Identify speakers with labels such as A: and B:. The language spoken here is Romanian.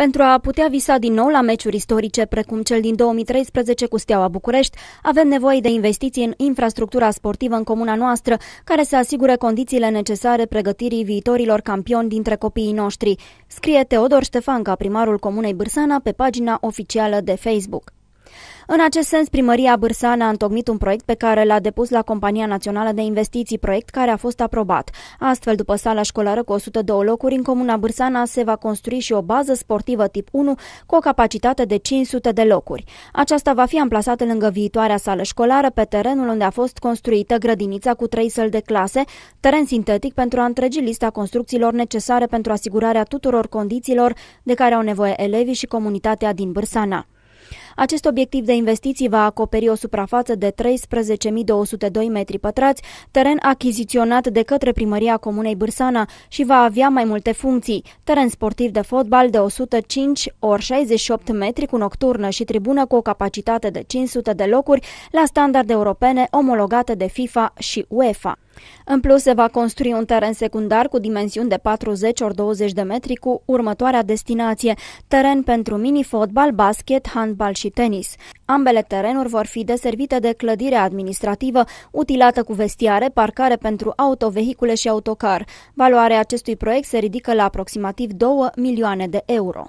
A: Pentru a putea visa din nou la meciuri istorice precum cel din 2013 cu Steaua București, avem nevoie de investiții în infrastructura sportivă în comuna noastră, care să asigure condițiile necesare pregătirii viitorilor campioni dintre copiii noștri, scrie Teodor Ștefanca, primarul comunei Bârsana, pe pagina oficială de Facebook. În acest sens, primăria Bârsana a întocmit un proiect pe care l-a depus la Compania Națională de Investiții, proiect care a fost aprobat. Astfel, după sala școlară cu 102 locuri, în comuna Bârsana se va construi și o bază sportivă tip 1 cu o capacitate de 500 de locuri. Aceasta va fi amplasată lângă viitoarea sală școlară pe terenul unde a fost construită grădinița cu trei săli de clase, teren sintetic pentru a întregi lista construcțiilor necesare pentru asigurarea tuturor condițiilor de care au nevoie elevii și comunitatea din Bârsana. Acest obiectiv de investiții va acoperi o suprafață de 13.202 metri pătrați, teren achiziționat de către primăria Comunei Bârsana și va avea mai multe funcții, teren sportiv de fotbal de 105 ori 68 metri cu nocturnă și tribună cu o capacitate de 500 de locuri la standarde europene omologate de FIFA și UEFA. În plus, se va construi un teren secundar cu dimensiuni de 40 ori 20 de metri cu următoarea destinație, teren pentru mini-fotbal, basket, handbal și tenis. Ambele terenuri vor fi deservite de clădire administrativă, utilată cu vestiare, parcare pentru autovehicule și autocar. Valoarea acestui proiect se ridică la aproximativ 2 milioane de euro.